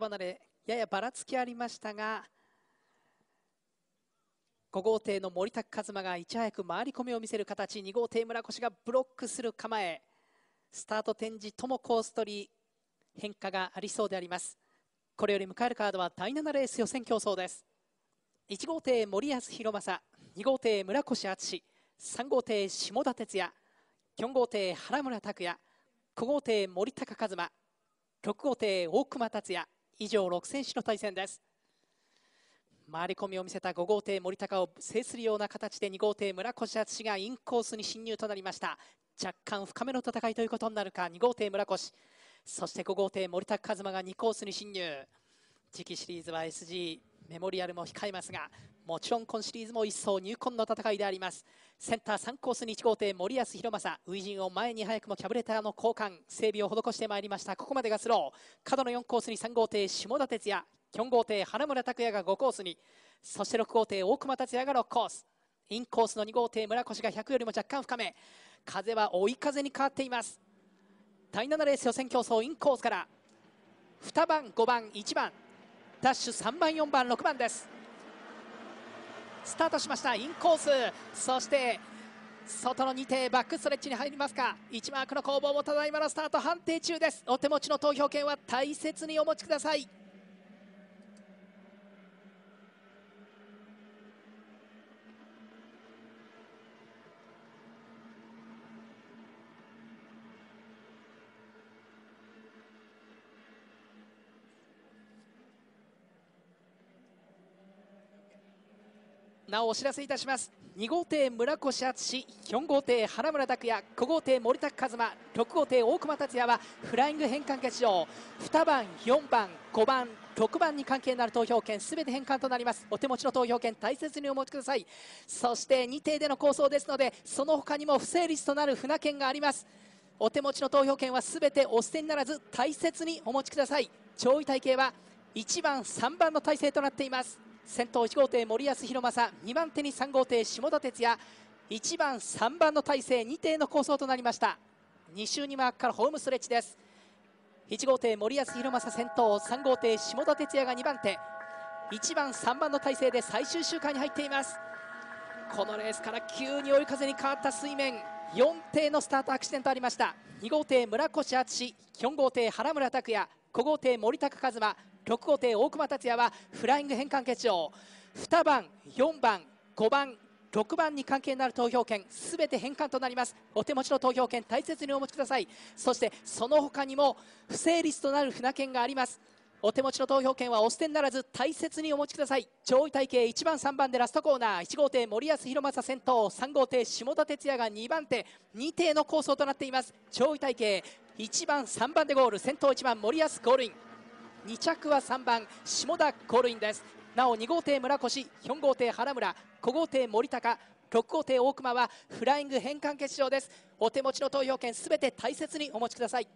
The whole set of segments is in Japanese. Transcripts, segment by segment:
離れややばらつきありましたが5号艇の森高一馬がいち早く回り込みを見せる形2号艇村越がブロックする構えスタート展示ともコース取り変化がありそうでありますこれより迎えるカードは第7レース予選競争です1号艇森正2号艇村越3号艇下田哲也4号艇原村拓也5号艇森高一馬6号艇大熊達也以上6選手の対戦です回り込みを見せた5号艇森高を制するような形で2号艇村越敦がインコースに進入となりました若干深めの戦いということになるか2号艇村越そして5号艇森田一馬が2コースに進入次期シリーズは SG メモリアルも控えますがもちろん今シリーズも一層入魂の戦いでありますセンター3コースに1号艇森保博正初陣を前に早くもキャブレターの交換整備を施してまいりましたここまでがスロー角の4コースに3号艇下田哲也4号艇花村拓也が5コースにそして6号艇大熊達也が6コースインコースの2号艇村越が100よりも若干深め風は追い風に変わっています第7レース予選競争インコースから2番5番1番ダッシュ3番4番6番ですスタートしましたインコースそして外の2手バックストレッチに入りますか1マークの攻防もただいまのスタート判定中ですお手持ちの投票券は大切にお持ちくださいなおお知らせいたします2号艇村越敦4号艇花村拓也5号艇森田一馬6号艇大熊達也はフライング返還決勝2番4番5番6番に関係のある投票権すべて返還となりますお手持ちの投票権大切にお持ちくださいそして2艇での構想ですのでその他にも不成立となる船券がありますお手持ちの投票権はすべてお捨てにならず大切にお持ちください上位体系は1番3番の体制となっています先頭1号艇森保博正2番手に3号艇下田哲也1番3番の体制2艇の構想となりました2周に回っからホームストレッチです1号艇森保博正先頭3号艇下田哲也が2番手1番3番の体制で最終周回に入っていますこのレースから急に追い風に変わった水面4艇のスタートアクシデントありました2号艇村越敦4号艇原村拓也5号艇森高一馬6号艇大熊達也はフライング変換決勝2番4番5番6番に関係のある投票権すべて返還となりますお手持ちの投票権大切にお持ちくださいそしてその他にも不成立となる船券がありますお手持ちの投票権はお捨てにならず大切にお持ちください上位体系1番3番でラストコーナー1号艇森保博正先頭3号艇下田哲也が2番手2艇の構想となっています上位体系1番3番でゴール先頭1番森保ゴールイン2着は3番下田ゴールインですなお2号艇村越4号艇原村5号艇森高6号艇大熊はフライング変換決勝ですお手持ちの投票券すべて大切にお持ちください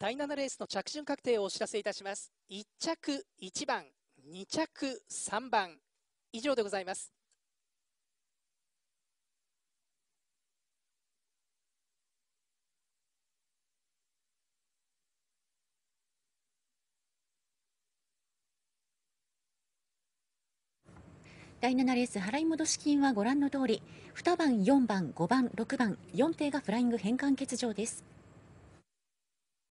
第7レースの着順確定をお知らせいたします1着1番2着3番以上でございます第7レース払い戻し金はご覧の通り2番4番5番6番4艇がフライング返還欠場です。